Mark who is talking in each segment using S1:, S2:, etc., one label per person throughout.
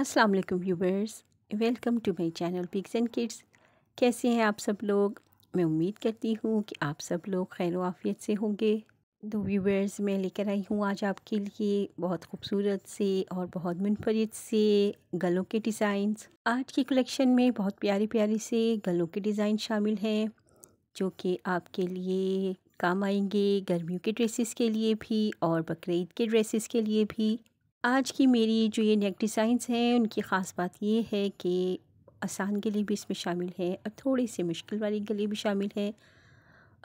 S1: अस्सलाम वालेकुम viewers welcome to my channel Pix and Kids कैसे हैं आप सब लोग मैं उम्मीद करती हूँ कि आप सब लोग खैर आफियत से होंगे तो व्यूवर्स मैं लेकर आई हूँ आज आपके लिए बहुत खूबसूरत से और बहुत मुनफरद से गलों के डिज़ाइंस आज की कलेक्शन में बहुत प्यारे प्यारे से गलों के डिज़ाइन शामिल हैं जो कि आपके लिए काम आएंगे गर्मियों के ड्रेसेस के लिए भी और बकरीद के ड्रेसेस के लिए भी आज की मेरी जो ये नेक डिज़ाइंस हैं उनकी ख़ास बात ये है कि आसान गली भी इसमें शामिल है और थोड़ी सी मुश्किल वाली गले भी शामिल है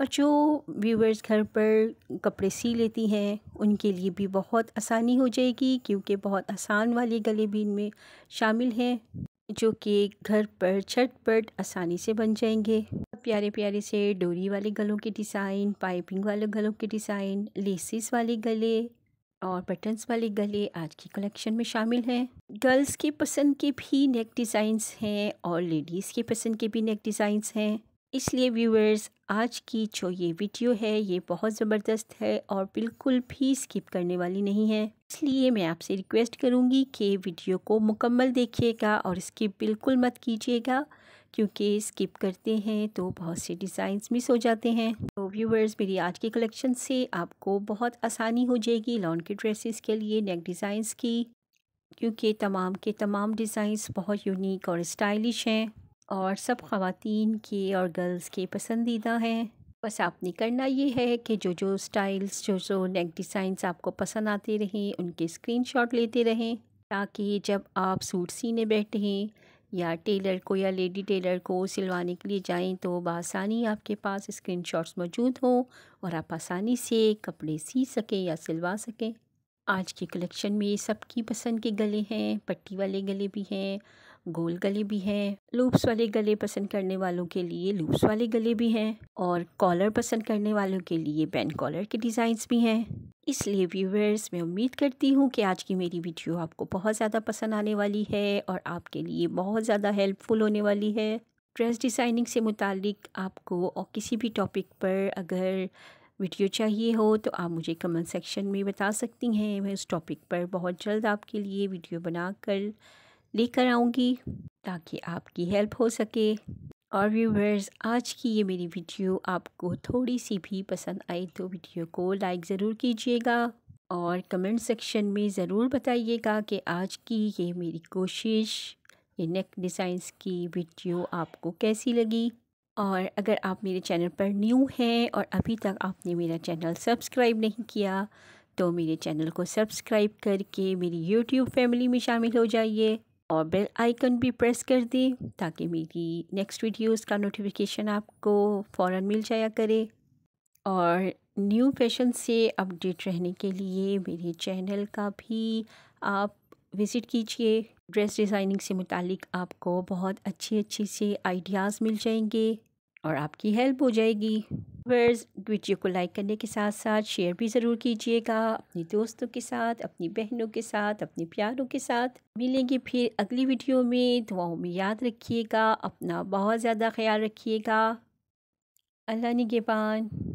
S1: और जो व्यूवर्स घर पर कपड़े सी लेती हैं उनके लिए भी बहुत आसानी हो जाएगी क्योंकि बहुत आसान वाले गले भी इनमें शामिल हैं जो कि घर पर झटपट आसानी से बन जाएंगे प्यारे प्यारे से डोरी वाले गलों के डिज़ाइन पाइपिंग वाले गलों के डिज़ाइन लेसिस वाले गले और बटन्स वाले गले आज की कलेक्शन में शामिल हैं गर्ल्स की पसंद के भी नेक डिज़ाइंस हैं और लेडीज़ की पसंद के भी नेक डिज़ाइंस हैं इसलिए व्यूअर्स आज की जो ये वीडियो है ये बहुत ज़बरदस्त है और बिल्कुल भी स्किप करने वाली नहीं है इसलिए मैं आपसे रिक्वेस्ट करूँगी कि वीडियो को मुकम्मल देखिएगा और स्किप बिल्कुल मत कीजिएगा क्योंकि स्किप करते हैं तो बहुत से डिज़ाइंस मिस हो जाते हैं तो व्यूवर्स मेरी आज की कलेक्शन से आपको बहुत आसानी हो जाएगी लॉन के ड्रेसेस के लिए नेक डिज़ाइंस की क्योंकि तमाम के तमाम डिज़ाइंस बहुत यूनिक और स्टाइलिश हैं और सब ख़वातीन के और गर्ल्स के पसंदीदा हैं बस आपने करना ये है कि जो जो स्टाइल्स जो जो नेक डिज़ाइंस आपको पसंद आते रहें उनके स्क्रीनशॉट लेते रहें ताकि जब आप सूट सीने बैठें या टेलर को या लेडी टेलर को सिलवाने के लिए जाएं तो बसानी आपके पास स्क्रीनशॉट्स मौजूद हों और आप आसानी से कपड़े सी सकें या सिलवा सकें आज के कलेक्शन में सबकी पसंद के गले हैं पट्टी वाले गले भी हैं गोल गले भी हैं लूप्स वाले गले पसंद करने वालों के लिए लूप्स वाले गले भी हैं और कॉलर पसंद करने वालों के लिए बैंड कॉलर के डिज़ाइंस भी हैं इसलिए व्यूवर्स मैं उम्मीद करती हूँ कि आज की मेरी वीडियो आपको बहुत ज़्यादा पसंद आने वाली है और आपके लिए बहुत ज़्यादा हेल्पफुल होने वाली है ड्रेस डिज़ाइनिंग से मुतलिक आपको और किसी भी टॉपिक पर अगर वीडियो चाहिए हो तो आप मुझे कमेंट सेक्शन में बता सकती हैं मैं उस टॉपिक पर बहुत जल्द आपके लिए वीडियो बनाकर लेकर आऊँगी ताकि आपकी हेल्प हो सके और व्यूवर्स आज की ये मेरी वीडियो आपको थोड़ी सी भी पसंद आई तो वीडियो को लाइक ज़रूर कीजिएगा और कमेंट सेक्शन में ज़रूर बताइएगा कि आज की ये मेरी कोशिश ये नेक डिज़ाइंस की वीडियो आपको कैसी लगी और अगर आप मेरे चैनल पर न्यू हैं और अभी तक आपने मेरा चैनल सब्सक्राइब नहीं किया तो मेरे चैनल को सब्सक्राइब करके मेरी यूट्यूब फैमिली में शामिल हो जाइए और बेल आइकन भी प्रेस कर दें ताकि मेरी नेक्स्ट वीडियोस का नोटिफिकेशन आपको फ़ौर मिल जाया करे और न्यू फैशन से अपडेट रहने के लिए मेरे चैनल का भी आप विज़िट कीजिए ड्रेस डिज़ाइनिंग से मुतालिक आपको बहुत अच्छी अच्छी से आइडियाज़ मिल जाएंगे और आपकी हेल्प हो जाएगी वर्स वीडियो को लाइक करने के साथ साथ शेयर भी ज़रूर कीजिएगा अपने दोस्तों के साथ अपनी बहनों के साथ अपने प्यारों के साथ मिलेंगे फिर अगली वीडियो में दुआओं में याद रखिएगा अपना बहुत ज़्यादा ख्याल रखिएगा अल्लाह निगेबान